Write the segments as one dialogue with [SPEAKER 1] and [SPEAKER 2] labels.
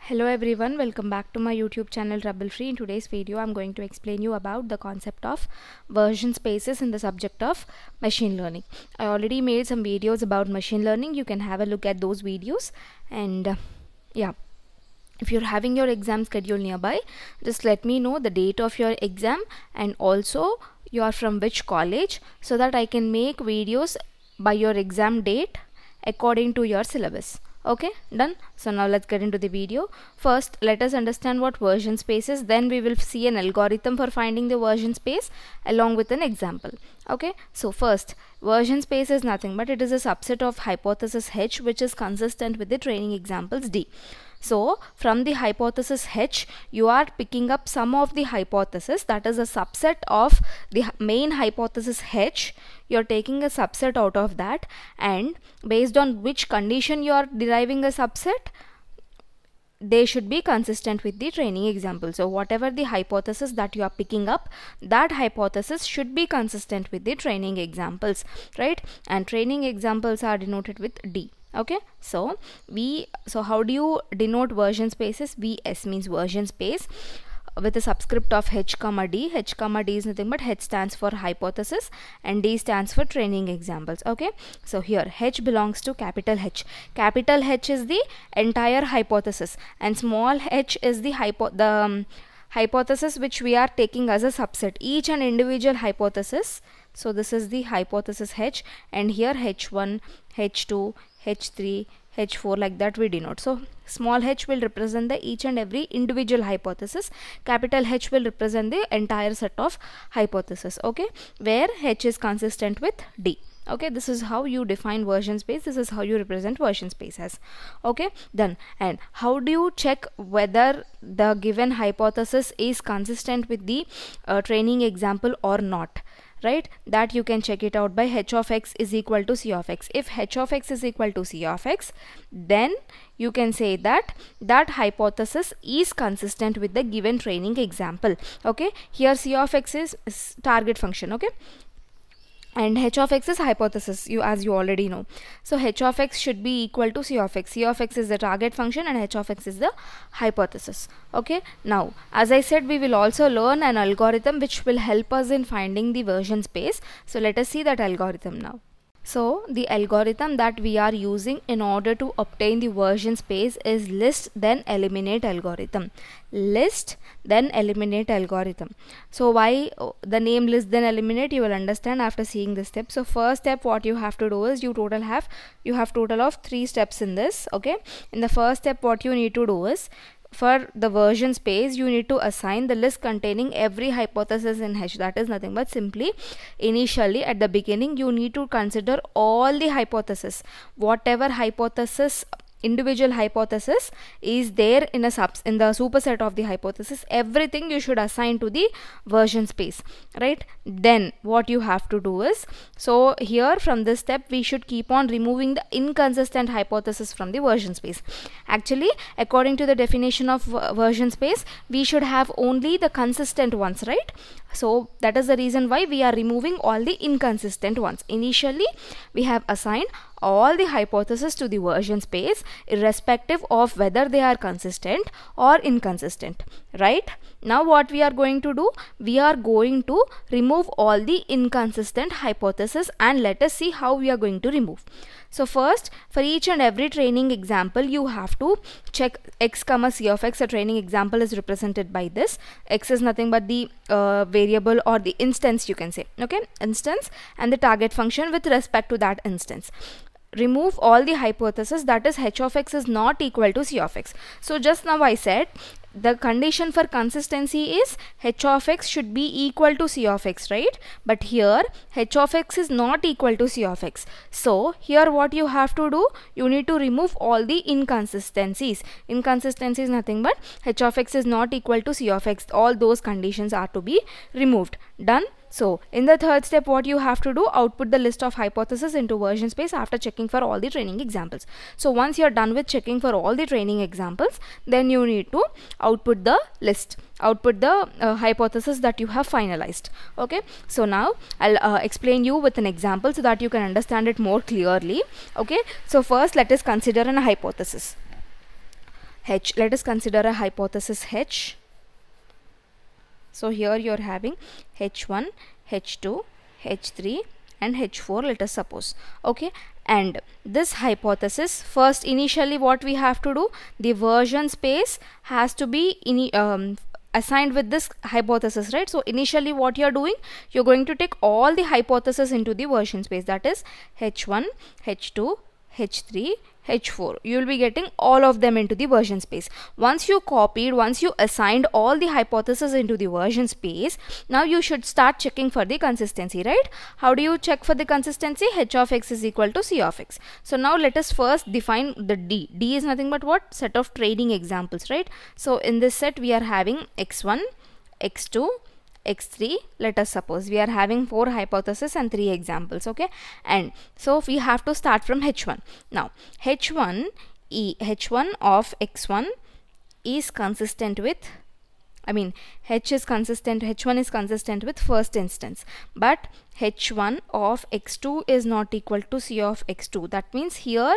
[SPEAKER 1] Hello everyone, welcome back to my YouTube channel Trouble Free. In today's video, I'm going to explain you about the concept of version spaces in the subject of machine learning. I already made some videos about machine learning. You can have a look at those videos and uh, yeah if you're having your exam schedule nearby just let me know the date of your exam and also you are from which college so that I can make videos by your exam date according to your syllabus okay done so now let's get into the video first let us understand what version space is then we will see an algorithm for finding the version space along with an example okay so first version space is nothing but it is a subset of hypothesis h which is consistent with the training examples d so from the hypothesis H, you are picking up some of the hypothesis that is a subset of the main hypothesis H. You are taking a subset out of that and based on which condition you are deriving a subset, they should be consistent with the training example. So whatever the hypothesis that you are picking up, that hypothesis should be consistent with the training examples, right? And training examples are denoted with D okay so v so how do you denote version spaces vs means version space with a subscript of h comma d h comma d is nothing but h stands for hypothesis and d stands for training examples okay so here h belongs to capital h capital h is the entire hypothesis and small h is the hypo the um, hypothesis which we are taking as a subset each and individual hypothesis so this is the hypothesis h and here h1 h2 H3, H4 like that we denote. So small h will represent the each and every individual hypothesis. Capital H will represent the entire set of hypotheses. Okay, where H is consistent with D. Okay, this is how you define version space. This is how you represent version space as. Okay, done. And how do you check whether the given hypothesis is consistent with the uh, training example or not? right that you can check it out by h of x is equal to c of x if h of x is equal to c of x then you can say that that hypothesis is consistent with the given training example okay here c of x is target function okay and h of x is hypothesis you as you already know so h of x should be equal to c of x c of x is the target function and h of x is the hypothesis okay now as i said we will also learn an algorithm which will help us in finding the version space so let us see that algorithm now so the algorithm that we are using in order to obtain the version space is list then eliminate algorithm. List then eliminate algorithm. So why oh, the name list then eliminate you will understand after seeing this step. So first step what you have to do is you total have you have total of three steps in this okay. In the first step what you need to do is for the version space you need to assign the list containing every hypothesis in hash that is nothing but simply initially at the beginning you need to consider all the hypotheses whatever hypothesis individual hypothesis is there in a subs in the superset of the hypothesis everything you should assign to the version space right then what you have to do is so here from this step we should keep on removing the inconsistent hypothesis from the version space actually according to the definition of version space we should have only the consistent ones right so that is the reason why we are removing all the inconsistent ones. Initially, we have assigned all the hypotheses to the version space irrespective of whether they are consistent or inconsistent, right? Now what we are going to do? We are going to remove all the inconsistent hypothesis and let us see how we are going to remove. So first, for each and every training example, you have to check x comma c of x. A training example is represented by this. x is nothing but the uh, variable or the instance you can say. Okay, instance and the target function with respect to that instance remove all the hypothesis that is h of x is not equal to c of x. So just now I said the condition for consistency is h of x should be equal to c of x right but here h of x is not equal to c of x so here what you have to do you need to remove all the inconsistencies inconsistency is nothing but h of x is not equal to c of x all those conditions are to be removed done so in the third step, what you have to do, output the list of hypotheses into version space after checking for all the training examples. So once you're done with checking for all the training examples, then you need to output the list output the uh, hypothesis that you have finalized okay so now i'll uh, explain you with an example so that you can understand it more clearly okay so first let us consider an hypothesis h let us consider a hypothesis h so here you are having H1, H2, H3 and H4 let us suppose okay and this hypothesis first initially what we have to do the version space has to be in, um, assigned with this hypothesis right so initially what you're doing you're going to take all the hypotheses into the version space that is h1 h2 h3 H4. You will be getting all of them into the version space. Once you copied, once you assigned all the hypotheses into the version space, now you should start checking for the consistency, right? How do you check for the consistency? H of x is equal to C of x. So now let us first define the D. D is nothing but what? Set of training examples, right? So in this set, we are having x1, x2, x3 let us suppose we are having four hypotheses and three examples okay and so we have to start from h1 now h1 e h1 of x1 is consistent with I mean h is consistent h1 is consistent with first instance but h1 of x2 is not equal to c of x2 that means here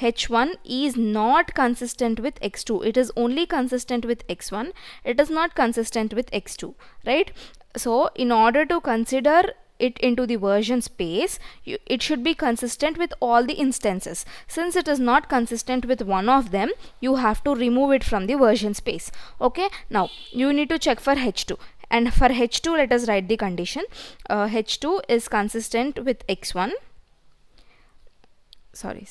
[SPEAKER 1] h1 is not consistent with x2 it is only consistent with x1 it is not consistent with x2 right so in order to consider it into the version space you, it should be consistent with all the instances since it is not consistent with one of them you have to remove it from the version space okay now you need to check for h2 and for h2 let us write the condition uh, h2 is consistent with x1 sorry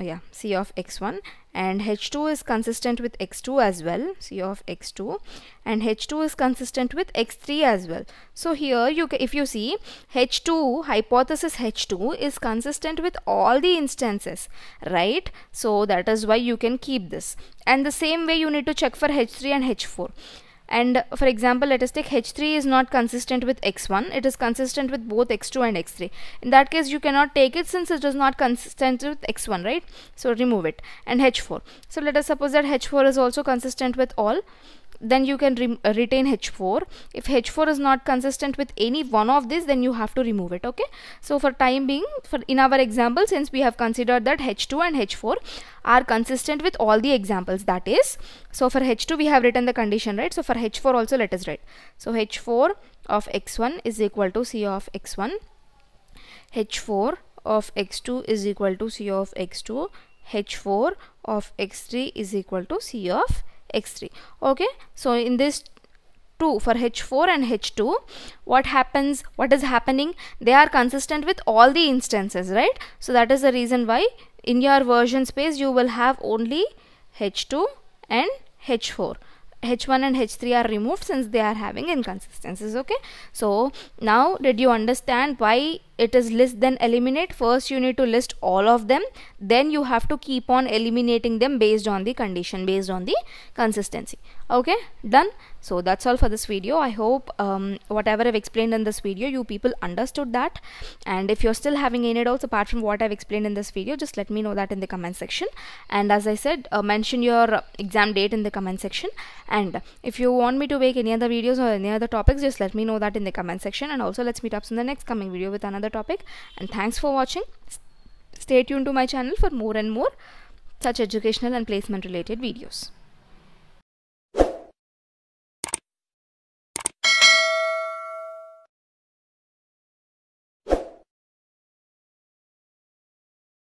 [SPEAKER 1] Oh, yeah c of x1 and h2 is consistent with x2 as well c of x2 and h2 is consistent with x3 as well so here you if you see h2 hypothesis h2 is consistent with all the instances right so that is why you can keep this and the same way you need to check for h3 and h4 and for example let us take h3 is not consistent with x1 it is consistent with both x2 and x3 in that case you cannot take it since it is not consistent with x1 right so remove it and h4 so let us suppose that h4 is also consistent with all then you can uh, retain h4 if h4 is not consistent with any one of these then you have to remove it okay so for time being for in our example since we have considered that h2 and h4 are consistent with all the examples that is so for h2 we have written the condition right so for h4 also let us write so h4 of x1 is equal to c of x1 h4 of x2 is equal to c of x2 h4 of x3 is equal to c of x3 okay so in this 2 for h4 and h2 what happens what is happening they are consistent with all the instances right so that is the reason why in your version space you will have only h2 and h4 h1 and h3 are removed since they are having inconsistencies okay so now did you understand why it is list then eliminate first you need to list all of them then you have to keep on eliminating them based on the condition based on the consistency okay done so that's all for this video i hope um, whatever i've explained in this video you people understood that and if you're still having any doubts apart from what i've explained in this video just let me know that in the comment section and as i said uh, mention your exam date in the comment section and if you want me to make any other videos or any other topics just let me know that in the comment section and also let's meet up in the next coming video with another another topic and thanks for watching stay tuned to my channel for more and more such educational and placement related videos